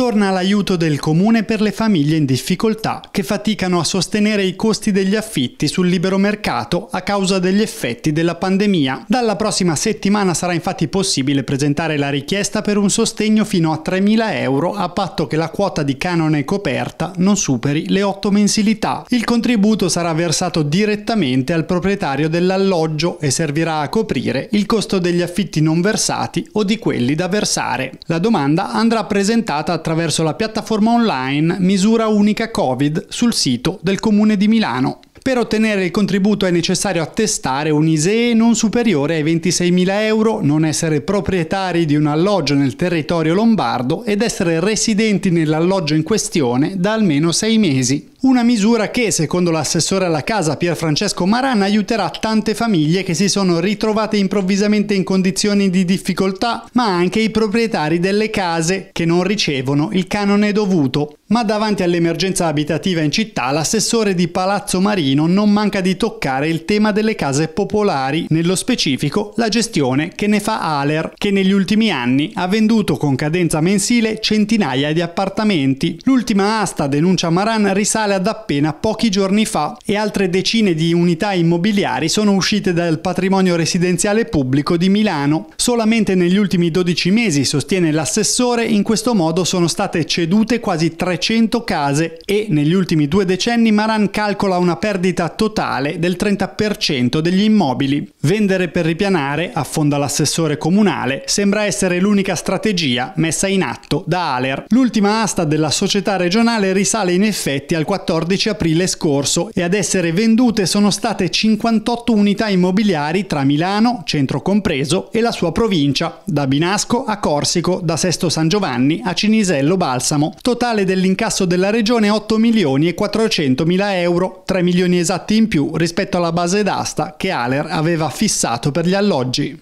torna l'aiuto del comune per le famiglie in difficoltà che faticano a sostenere i costi degli affitti sul libero mercato a causa degli effetti della pandemia. Dalla prossima settimana sarà infatti possibile presentare la richiesta per un sostegno fino a 3.000 euro a patto che la quota di canone coperta non superi le 8 mensilità. Il contributo sarà versato direttamente al proprietario dell'alloggio e servirà a coprire il costo degli affitti non versati o di quelli da versare. La domanda andrà presentata tra attraverso la piattaforma online Misura Unica Covid sul sito del Comune di Milano. Per ottenere il contributo è necessario attestare un ISEE non superiore ai 26.000 euro, non essere proprietari di un alloggio nel territorio lombardo ed essere residenti nell'alloggio in questione da almeno sei mesi. Una misura che, secondo l'assessore alla casa Pierfrancesco Maran, aiuterà tante famiglie che si sono ritrovate improvvisamente in condizioni di difficoltà, ma anche i proprietari delle case che non ricevono il canone dovuto. Ma davanti all'emergenza abitativa in città, l'assessore di Palazzo Marino non manca di toccare il tema delle case popolari, nello specifico la gestione che ne fa Aler, che negli ultimi anni ha venduto con cadenza mensile centinaia di appartamenti. L'ultima asta, denuncia Maran, risale risale ad appena pochi giorni fa e altre decine di unità immobiliari sono uscite dal patrimonio residenziale pubblico di Milano. Solamente negli ultimi 12 mesi, sostiene l'assessore, in questo modo sono state cedute quasi 300 case e negli ultimi due decenni Maran calcola una perdita totale del 30% degli immobili. Vendere per ripianare, affonda l'assessore comunale, sembra essere l'unica strategia messa in atto da Aler. L'ultima asta della società regionale risale in effetti al 4 14 aprile scorso e ad essere vendute sono state 58 unità immobiliari tra Milano, centro compreso, e la sua provincia, da Binasco a Corsico, da Sesto San Giovanni a Cinisello Balsamo. Totale dell'incasso della regione 8 milioni e 400 mila euro, 3 milioni esatti in più rispetto alla base d'asta che Aler aveva fissato per gli alloggi.